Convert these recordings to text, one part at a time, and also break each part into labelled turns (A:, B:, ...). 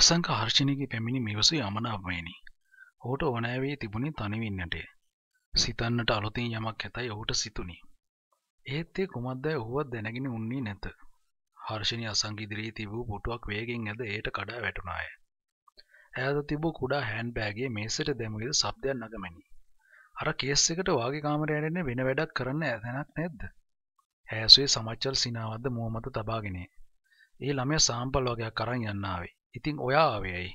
A: අසංක හර්ෂණයගේ පැමිණි මිවස යමනාපමයනි ඔහුට ඕනෑවේ තිබුණේ තනිවෙන්නටය සිතන්නට අලුතින් යමක් ඇතයි ඔහුට සිතුනි ඒත් ඒ කුමක්දැයි ඔහුවත් දැනගෙන උන්නේ නැත හර්ෂණි අසංගිදිරී තිබූ පුටුවක් වේගෙන් ඇද එයට කඩා වැටුණාය ඇද තිබූ කුඩා හැන් බෑගේ මේසට දැමුවිද සබ්දයක් නගමැනි අර කේස් එකට වාගේ කාමරයට වෙන වැඩක් කරන්න ඇතැනක් නැද්ද ඇසුවේ සමච්චල් සිනාවද්ද මුවමත තබාගෙනේ ඒ ළමය සාම්පල් වගේයක් කරන් යන්නාවේ ඉතිං ඔයා ආවයයි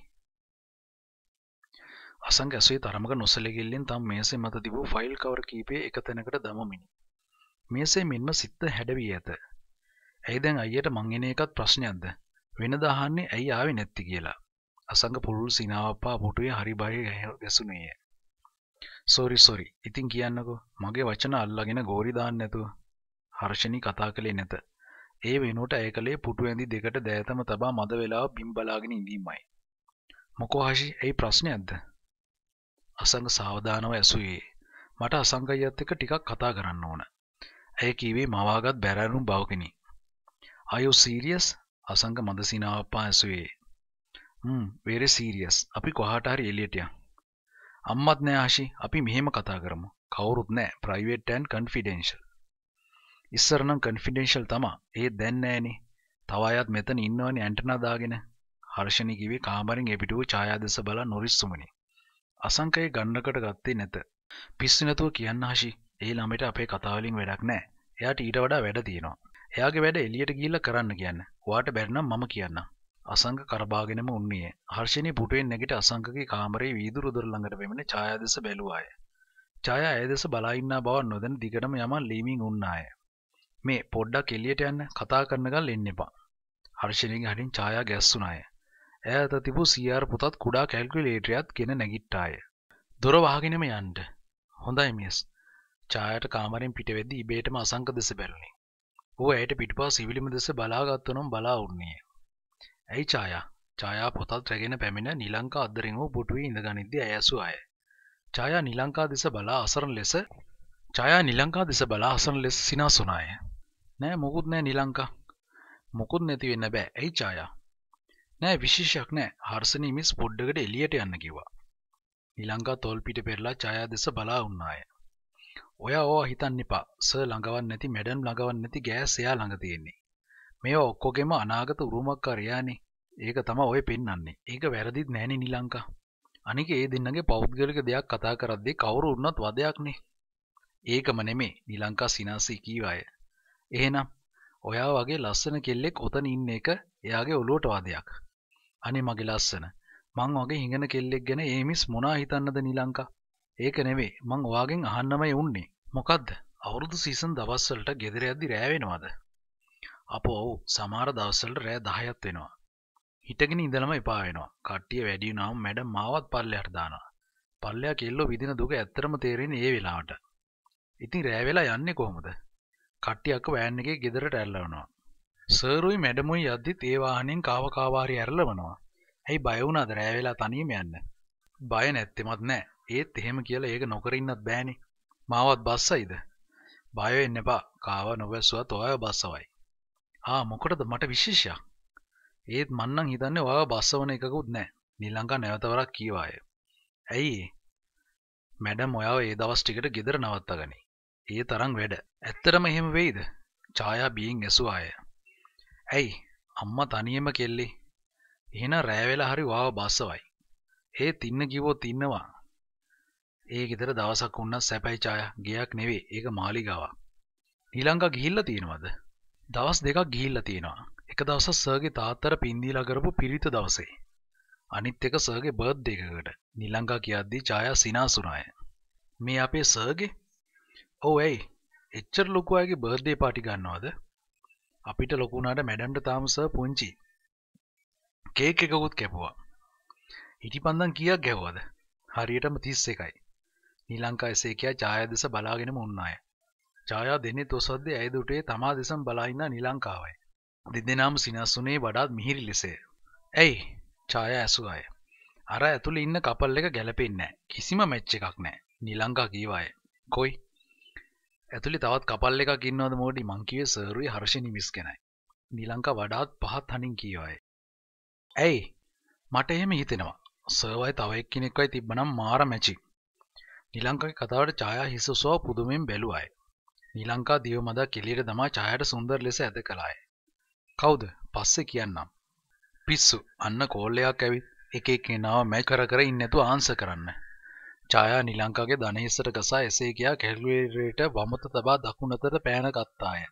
A: අසංගැසේ තරමක නොසලගිල්ලින් තම් මේසේ මත තිබූ ෆයිල් කවර කීපේ එක තැනකට දමමිනි. මේසේ මෙන්ම සිත්ත හැඩවී ඇත. ඇයි දැන් අයියට මං එන එකත් ප්‍රශ්නයක්ද? වෙනද අහන්නේ ඇයි ආවේ නැත්ති කියලා. අසංග පුළුල් සිනාවප්පා පුටුවේ හරි බය ගැසුණේය. Sorry sorry. ඉතින් කියන්නකෝ. මගේ වචන අල්ලගෙන ගෝරි දාන්න නැතුව. හර්ෂණී කතා කළේ නැත. ඒ වෙනුවට ඇය කළේ පුටු ඇඳි දෙකට දෑතම තබා මද වෙලාව බිම් බලාගෙන ඉඳීමයි. මොකෝහාෂි ඇයි ප්‍රශ්නයක්ද? අසංග සාවධානව ඇසුවේ. මට අසංගයත් එක්ක ටිකක් කතා කරන්න ඕන. ඇය කීවේ මවාගත් බැරෑරුම් බවකිනි. "Are you serious?" Asanga මදසිනාවප්පා ඇසුවේ. "Hmm, very serious. අපි කොහාට හරි එළියට යමු." "අම්මත් නෑ ආෂි, අපි මෙහෙම කතා කරමු. කවුරුත් නෑ. private and confidential." ඉස්සරනම් කන්ෆිඩෙන්ශල් තමා ඒ දැන්නෑනි තවයත් මෙතන ඉන්නවනි ඇන්ටනදාගෙන හර්ෂණිකිවේ කාමරින් එපිටුව ඡායාදෙස බල නොරිස්සුමනි අසංකයේ ගණ්ඩකට ගත්තේ නැත පිස්සු නැතුව කියන්න හසි ඒ ළමයට අපේ කතාවලින් වැඩක් නෑ එයාට ඊට වඩා වැඩ තියෙනවා එයාගේ වැඩ එළියට ගිහිල්ලා කරන්න කියන්න ඔයාට බැරිනම් මම කියන්නම් අසංක කරබාගෙනම උන්නේ හර්ෂණී පුටුවෙන් නැගිට අසංකගේ කාමරේ වීදුරු දොර ළඟට පෙමෙන ඡායාදෙස බැලුවාය ඡායා ඇයදෙස බලා ඉන්නා බව නොදැන දිගටම යමන් ලීමින් උන්නාය මේ පොඩ්ඩක් එළියට යන්න කතා කරනකල් එන්න එපා. හර්ෂණින් හරින් ඡායා ගැස්සුණාය. ඇය අත තිබූ CR පුතත් කුඩා කැල්කියුලේටරයත් ගෙන නැගිට්ටාය. දොර වහගෙනම යන්න. හොඳයි මියස්. ඡායාට කාමරෙන් පිට වෙද්දී ඉබේටම අසංක දෙස බැලුණි. ඌ ඇයට පිටුපස සිවිලිම දෙස බලාගත්තුනම් බලා උන්නේ. ඇයි ඡායා? ඡායා පොතත් රැගෙන පැමිණ නිලංකා අද්දරින් වූ පුටුවේ ඉඳගනිද්දී ඇය ඇසුආය. ඡායා නිලංකා දෙස බලා අසරණ ලෙස ඡායා නිලංකා දෙස බලා අසරණ ලෙස සිනාසුණාය. නෑ මොකුත් නෑ නිලංකා. මොකුත් නැති වෙන්න බෑ. ඇයි ඡායා? නෑ විශේෂයක් නෑ. හර්ෂණී මිස් පොඩ්ඩකට එළියට යන්න කිව්වා. නිලංකා තොල් පිට පෙරලා ඡායා දෙස බලා වුණාය. ඔයා ඕවා හිතන්න එපා. සර් ළඟවන් නැති, මැඩම් ළඟවන් නැති ගෑස් එයා ළඟ තියෙන්නේ. මේවා ඔක්කොගෙම අනාගත උරුමකාරයානේ. ඒක තමයි ඔය පෙන්වන්නේ. ඒක වැරදිත් නෑනේ නිලංකා. අනික ඒ දෙන්නගේ පෞද්ගලික දෙයක් කතා කරද්දී කවුරු වුණත් වදයක්නේ. ඒකම නෙමේ නිලංකා සිනාසී කීවාය. එහෙනම් ඔයා වගේ ලස්සන කෙල්ලෙක් ඔතන ඉන්න එක එයාගේ ඔලුවට වදයක්. අනේ මගේ ලස්සන. මං වගේ හිඟන කෙල්ලෙක් ගැන ඒ මිස් මොනා හිතන්නද නිලංකා? ඒක නෙවෙයි. මං ඔයාගෙන් අහන්නමයි උන්නේ. මොකද්ද? අවුරුදු සීසන් දවස්වලට ගෙදර යද්දි රෑ වෙනවද? අපෝ ඔව්. සමහර දවස්වලට රෑ 10ක් වෙනවා. හිටගෙන ඉඳලම එපා වෙනවා. කට්ටිය වැඩි වුණාම මැඩම් මාවත් පල්ලෙහාට දානවා. පල්ලෙහා කෙල්ලෝ විඳින දුක ඇත්තටම තේරෙන්නේ ඒ වෙලාවට. ඉතින් රෑ වෙලා යන්නේ කොහොමද? කට්ටියක් වෑන් එකේ ගෙදරට ඇල්ලවනවා. සර්ුයි මැඩමුයි යද්දිත් ඒ වාහනෙන් කාව කාවාරි ඇරලවනවා. ඇයි බය වුණාද රෑ වෙලා තනියම යන්න? බය නැත්තේමත් නෑ. ඒත් එහෙම කියලා ඒක නොකර ඉන්නත් බෑනේ. මාවත් බස්සයිද? බය වෙන්න එපා. කාව නොවැස්සුවත් ඔයාව බස්සවයි. ආ මොකටද මට විශේෂයක්? ඒත් මන්නම් හිතන්නේ ඔයාව බස්සවන එකකුත් නෑ. නිලංකා නැවතවරක් කීවාය. ඇයි? මැඩම් ඔයාව ඒ දවස් ටිකට ගෙදර නවත්තගනි. ඒ තරම් වැඩ. ඇත්තටම එහෙම වෙයිද? ඡායා බියෙන් ඇසුවා අය. ඇයි? අම්මා තනියම කෙල්ලේ. එහෙනම් රෑ වෙලා හරි වාව බස්සවයි. ඒ තින්න කිව්වොත් ඉන්නවා. ඒ ගෙදර දවසක් වුණා සැපයි ඡායා. ගියක් නෙවෙයි. ඒක මාලිගාවක්. ඊළඟා ගිහිල්ලා තියෙනවද? දවස් දෙකක් ගිහිල්ලා තියෙනවා. එක දවසක් සර්ගේ තාත්තට පින් දීලා කරපු පිරිත දවසේ. අනිත් එක සර්ගේ බර්ත්ඩේ එකකට. නිලංගා කියද්දී ඡායා සිනාසුනාය. මේ අපේ සර්ගේ ඔව ඇයි එච්චර ලොකුවගේ බර්ධය පාටි ගන්නවාද අපිට ලොකුුණට මැඩම්ට තාමස පුංචි කේක එකකුත් කැපවා හිටි පන්දන් කියක් ගැව්වද හරියටම තිස්ස එකයි නිලංකා එසේකයා ජාය දෙස බලාගෙනම උන්නාය ජායා දෙන්නේ තොසද්ද ඇයදුටේ තමා දෙසම් බලාඉන්න නිලංකාවයි දෙදෙනම් සිනස්සුනේ වඩාත් මිහිරි ලෙසේ ඇයි ඡාය ඇසුවාය අර ඇතුළ ඉන්න කපල් එක ගැලපෙන්නේ කිසිම මැච්ච එකක් නෑ නිලංකා කීවාය කොයි ඇතුළි තවත් කපල් එකක් ඉන්නවද මෝඩි මංකිවේ සරුයි හර්ෂණ මිස් කෙනයි නිලංකා වඩාත් පහත් හනින් කියවයි ඇයි මට එහෙම හිතෙනවා සර්වයි තවයි කෙනෙක්වයි තිබ්බනම් මාර මැචි නිලංකාගේ කතාවට ඡායා හිසසෝ පුදුමෙන් බැලුවයි නිලංකා දිව මදා කෙලියට දමා ඡායාට සුන්දර ලෙස ඇද කළාය කවුද පස්සේ කියන්නම් පිස්සු අන්න කෝල් එකක් ඇවිත් එක එක්කෙනාව මැච් කර කර ඉන්නේ නැතුව ආන්සර් කරන්න ඡායා නිලංකාගේ දනහිසට ගසා එසේ ගියා කැල්කුලේටරේට වමත තබා දකුණතට පෑන ගත්තාය.